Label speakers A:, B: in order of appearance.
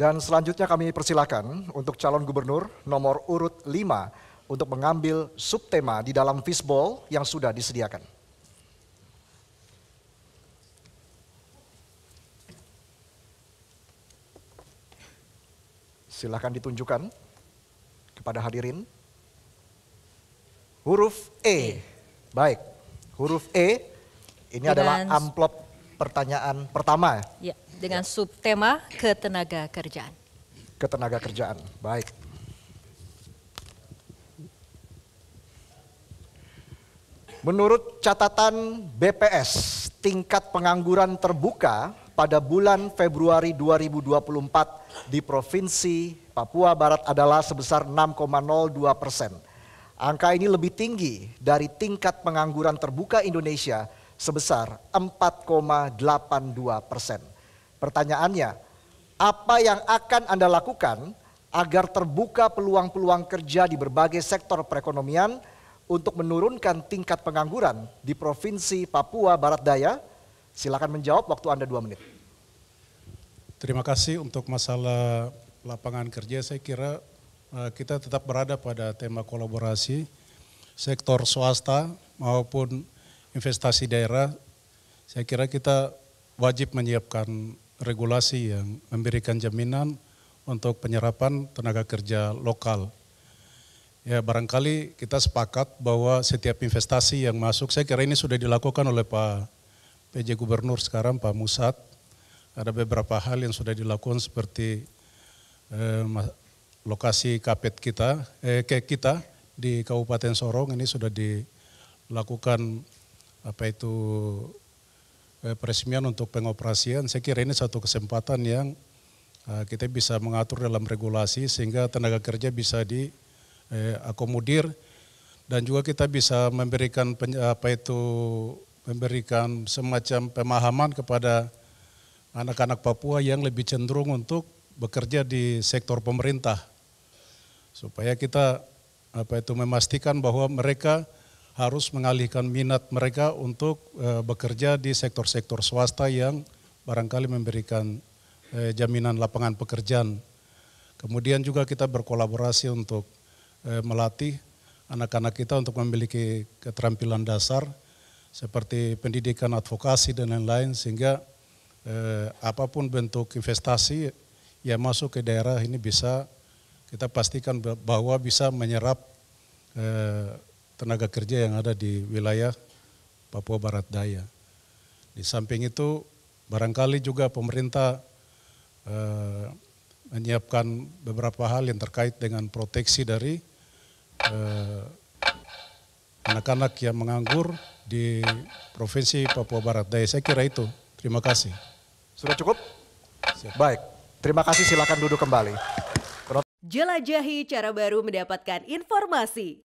A: Dan selanjutnya kami persilakan untuk calon gubernur nomor urut 5 untuk mengambil subtema di dalam fishbowl yang sudah disediakan. Silakan ditunjukkan kepada hadirin. Huruf E. Baik, huruf E ini Dengan adalah amplop pertanyaan pertama ya. ya dengan ya. subtema ketenaga kerjaan. Ketenaga kerjaan, baik. Menurut catatan BPS, tingkat pengangguran terbuka pada bulan Februari 2024 di Provinsi Papua Barat adalah sebesar 6,02 persen. Angka ini lebih tinggi dari tingkat pengangguran terbuka Indonesia sebesar 4,82 persen. Pertanyaannya, apa yang akan Anda lakukan agar terbuka peluang-peluang kerja di berbagai sektor perekonomian untuk menurunkan tingkat pengangguran di Provinsi Papua Barat Daya? Silakan menjawab waktu Anda dua menit.
B: Terima kasih untuk masalah lapangan kerja. Saya kira eh, kita tetap berada pada tema kolaborasi sektor swasta maupun investasi daerah, saya kira kita wajib menyiapkan regulasi yang memberikan jaminan untuk penyerapan tenaga kerja lokal. Ya barangkali kita sepakat bahwa setiap investasi yang masuk, saya kira ini sudah dilakukan oleh Pak PJ Gubernur sekarang, Pak Musat. Ada beberapa hal yang sudah dilakukan seperti eh, lokasi kapet kita, eh, kita di Kabupaten Sorong ini sudah dilakukan apa itu eh, peresmian untuk pengoperasian, saya kira ini satu kesempatan yang eh, kita bisa mengatur dalam regulasi sehingga tenaga kerja bisa diakomodir eh, dan juga kita bisa memberikan apa itu memberikan semacam pemahaman kepada anak-anak Papua yang lebih cenderung untuk bekerja di sektor pemerintah supaya kita apa itu memastikan bahwa mereka harus mengalihkan minat mereka untuk uh, bekerja di sektor-sektor swasta yang barangkali memberikan uh, jaminan lapangan pekerjaan. Kemudian juga kita berkolaborasi untuk uh, melatih anak-anak kita untuk memiliki keterampilan dasar seperti pendidikan advokasi dan lain-lain sehingga eh, apapun bentuk investasi yang masuk ke daerah ini bisa kita pastikan bahwa bisa menyerap eh, tenaga kerja yang ada di wilayah Papua Barat Daya. Di samping itu barangkali juga pemerintah eh, menyiapkan beberapa hal yang terkait dengan proteksi dari eh, anak-anak eh, yang menganggur di Provinsi Papua Barat Daya. Saya kira itu. Terima kasih. Sudah cukup? Siap. Baik. Terima kasih silakan duduk kembali.
A: Jelajahi cara baru mendapatkan informasi.